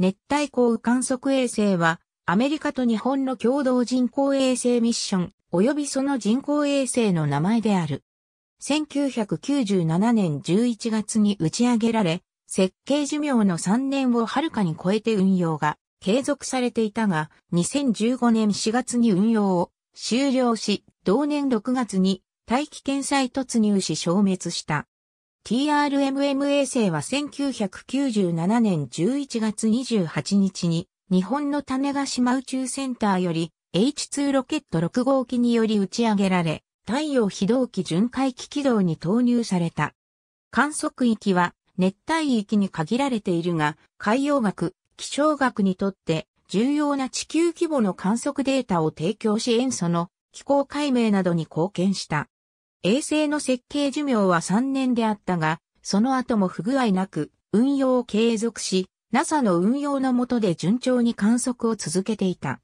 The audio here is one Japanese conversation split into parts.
熱帯降雨観測衛星は、アメリカと日本の共同人工衛星ミッション、及びその人工衛星の名前である。1997年11月に打ち上げられ、設計寿命の3年をはるかに超えて運用が継続されていたが、2015年4月に運用を終了し、同年6月に大気圏再突入し消滅した。TRMM 衛星は1997年11月28日に日本の種子島宇宙センターより H2 ロケット6号機により打ち上げられ、太陽非同期巡回機軌道に投入された。観測域は熱帯域に限られているが、海洋学、気象学にとって重要な地球規模の観測データを提供し塩素の気候解明などに貢献した。衛星の設計寿命は3年であったが、その後も不具合なく運用を継続し、NASA の運用の下で順調に観測を続けていた。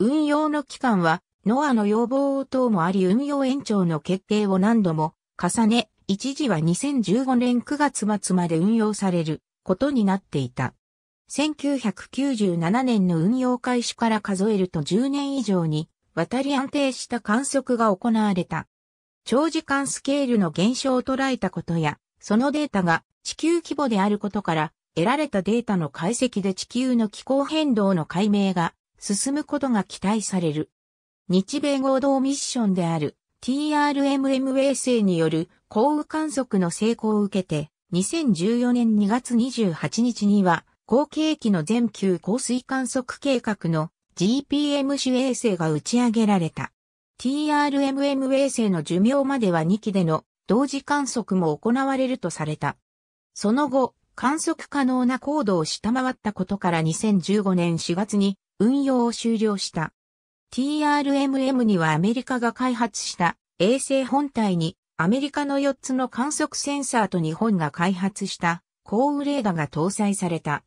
運用の期間は、ノアの要望等もあり運用延長の決定を何度も重ね、一時は2015年9月末まで運用されることになっていた。1997年の運用開始から数えると10年以上に渡り安定した観測が行われた。長時間スケールの減少を捉えたことや、そのデータが地球規模であることから、得られたデータの解析で地球の気候変動の解明が進むことが期待される。日米合同ミッションである TRMM 衛星による降雨観測の成功を受けて、2014年2月28日には、後継機の全球降水観測計画の GPM 主衛星が打ち上げられた。TRMM 衛星の寿命までは2機での同時観測も行われるとされた。その後、観測可能な高度を下回ったことから2015年4月に運用を終了した。TRMM にはアメリカが開発した衛星本体にアメリカの4つの観測センサーと日本が開発した高雨レーダーが搭載された。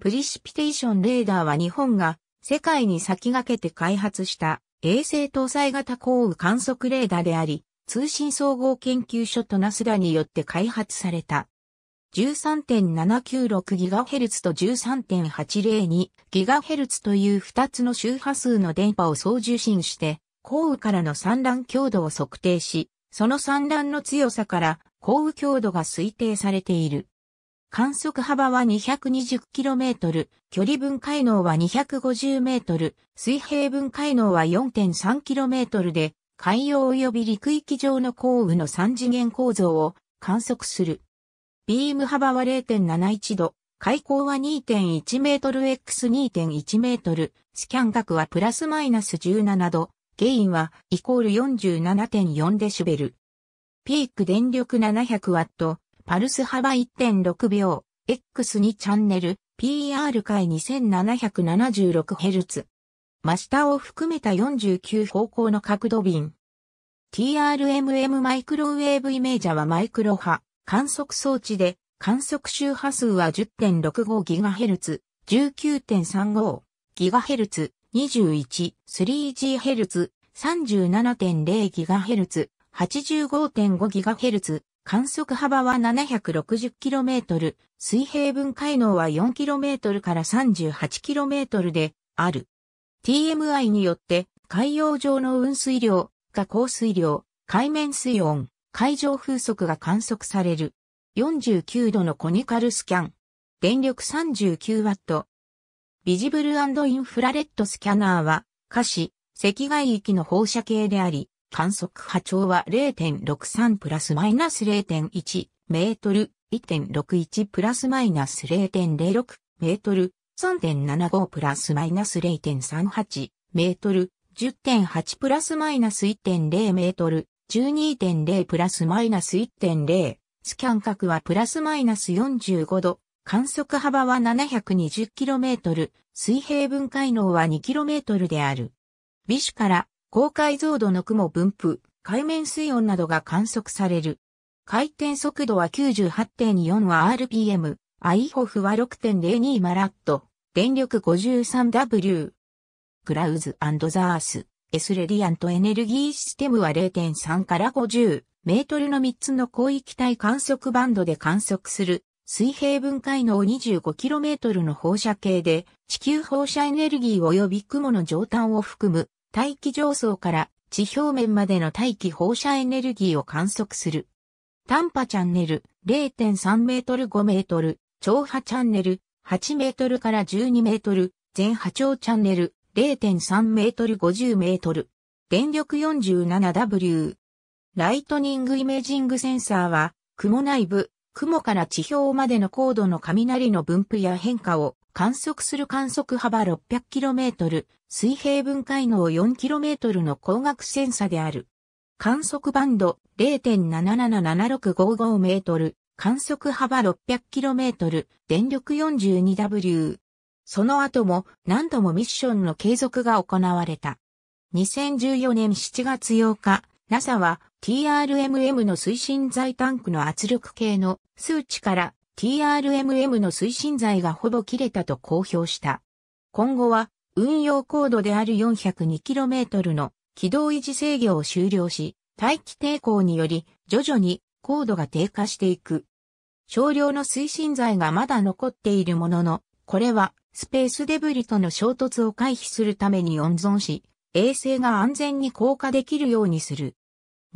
プリシピテーションレーダーは日本が世界に先駆けて開発した衛星搭載型降雨観測レーダーであり、通信総合研究所とナスダによって開発された。13.796GHz と 13.802GHz という2つの周波数の電波を送受信して、降雨からの散乱強度を測定し、その散乱の強さから降雨強度が推定されている。観測幅は 220km、距離分解能は 250m、水平分解能は 4.3km で、海洋及び陸域上の降雨の3次元構造を観測する。ビーム幅は0.71度、開口は2.1メートル x 2.1メートル、スキャン角はプラスマイナス17度、ゲインはイコール47.4デシベル。ピーク電力700ワット、パルス幅1.6秒、X2 チャンネル、PR 回 2776Hz。真下を含めた49方向の角度瓶。TRMM マイクロウェーブイメージャーはマイクロ波、観測装置で、観測周波数は 10.65GHz、19.35GHz、21、3GHz、37.0GHz、85.5GHz、観測幅は 760km、水平分解能は 4km から 38km である。TMI によって海洋上の運水量下降水量、海面水温、海上風速が観測される。49度のコニカルスキャン。電力 39W。ビジブルインフラレッドスキャナーは、可視、赤外域の放射系であり、観測波長は0.63プラスマイナス0.1メートル、1.61プラスマイナス0.06メートル、3.75プラスマイナス0.38メートル、10.8プラスマイナス1.0メートル、12.0プラスマイナス1.0。スキャン角はプラスマイナス45度。観測幅は 720km。水平分解能は 2km である。美酒から高解像度の雲分布、海面水温などが観測される。回転速度は98.24は RPM、アイホフは6.02マラット、電力 53W。クラウズザース、エスレディアントエネルギーシステムは0.3から50メートルの3つの広域帯観測バンドで観測する水平分解能 25km の放射系で地球放射エネルギー及び雲の上端を含む大気上層から地表面までの大気放射エネルギーを観測する。短波チャンネル0.3メートル5メートル、長波チャンネル8メートルから12メートル、全波長チャンネル0.3メートル50メートル。電力 47W。ライトニングイメージングセンサーは、雲内部、雲から地表までの高度の雷の分布や変化を観測する観測幅 600km、水平分解能 4km の光学センサである。観測バンド0.777655メートル、観測幅 600km、電力 42W。その後も何度もミッションの継続が行われた。2014年7月8日、NASA は TRMM の推進剤タンクの圧力計の数値から TRMM の推進剤がほぼ切れたと公表した。今後は運用高度である 402km の軌道維持制御を終了し、大気抵抗により徐々に高度が低下していく。少量の推進剤がまだ残っているものの、これはスペースデブリとの衝突を回避するために温存し、衛星が安全に降下できるようにする。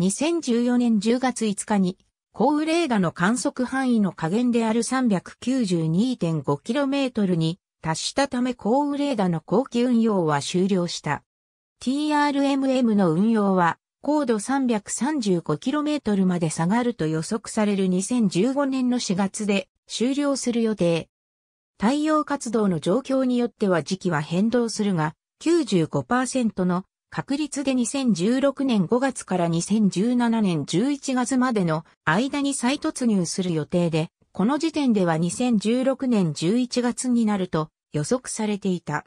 2014年10月5日に、降雨レーダの観測範囲の下限である 392.5km に達したため降雨レーダの後期運用は終了した。TRMM の運用は高度 335km まで下がると予測される2015年の4月で終了する予定。太陽活動の状況によっては時期は変動するが、95%の確率で2016年5月から2017年11月までの間に再突入する予定で、この時点では2016年11月になると予測されていた。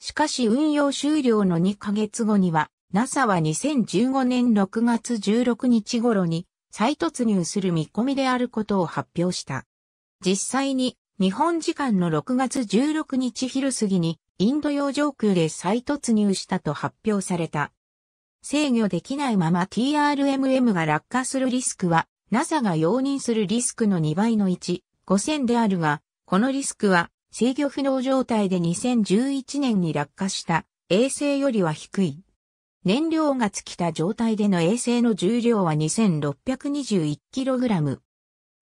しかし運用終了の2ヶ月後には、NASA は2015年6月16日頃に再突入する見込みであることを発表した。実際に日本時間の6月16日昼過ぎにインド洋上空で再突入したと発表された。制御できないまま TRMM が落下するリスクは NASA が容認するリスクの2倍の1、5000であるが、このリスクは制御不能状態で2011年に落下した衛星よりは低い。燃料が尽きた状態での衛星の重量は 2621kg。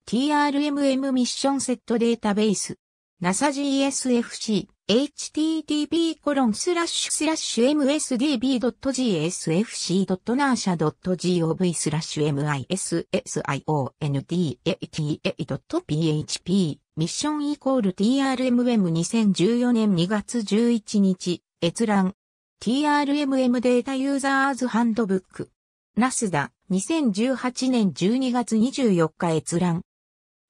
TRMM ミッションセットデータベース。NASA GSFC http://msdb.gsfc.narsha.gov s m i s s i o n d a t p h p ミッションイコール trmm2014 年2月11日閲覧 trmm データユーザーズハンドブックナスダ2018年12月24日閲覧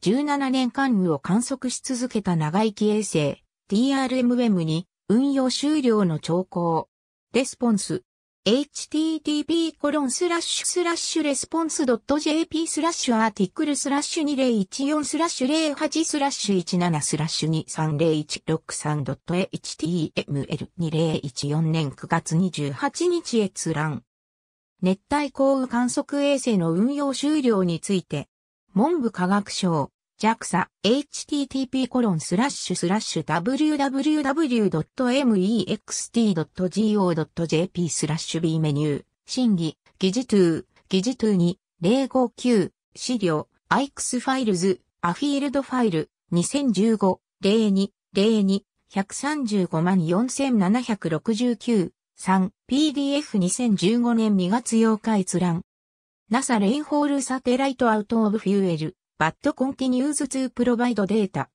17年間を観測し続けた長生き衛星 DRMM に運用終了の兆候。レスポンス。http コロンスラッシュスラッシュレスポンス .jp スラッシュアーティクルスラッシュ2014スラッシュ08スラッシュ17スラッシュ 23016.html2014 年9月28日閲覧。熱帯降雨観測衛星の運用終了について、文部科学省、JAXA http コロンスラッシュスラッシュ www.mext.go.jp スラッシュ B メニュー審議議事2議事2に059資料 IX ファイルズアフィールドファイル2015 02 02 1354769万3 PDF 2015年2月8日閲覧 NASA レインホールサテライトアウトオブフューエル But continues to provide data.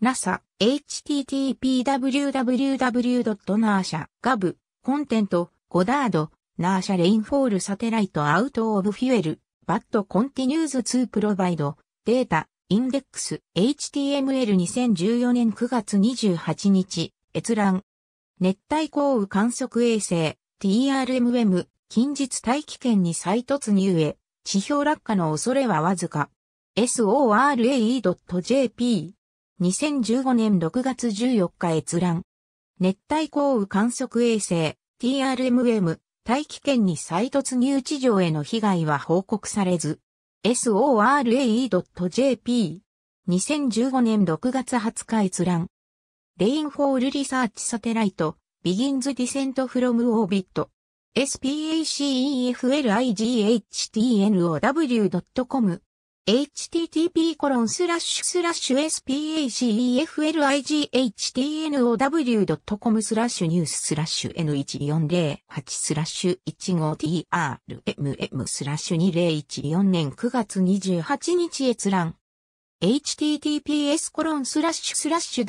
NASA http://www.nasa.gov コンテントゴダード NASA Rainfall Satellite Out of Fuel But continues to provide data インデックス HTML2014 年9月28日閲覧熱帯降雨観測衛星 TRMM 近日大気圏に再突入へ地表落下の恐れはわずか sore.jp a。2015年6月14日閲覧。熱帯降雨観測衛星 TRMM 大気圏に再突入地上への被害は報告されず。sore.jp a。2015年6月20日閲覧。レインフォールリサーチサテライト、ビギンズディセントフロムオービット。spaceflighttnow.com http s p a c e f l i g h t h n o w c o m スラッシュニューススラッシュ N1408 スラッシュ 15trmm スラッシュ2014年9月28日閲覧 https コロンスラッシュスラッシュ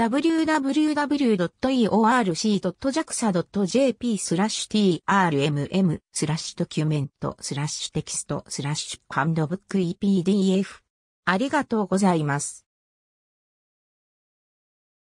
www.eorc.jaxa.jp スラッシュ trmm スラッシュドキュメントスラッシュテキストスラッシュハンドブック EPDF ありがとうございます。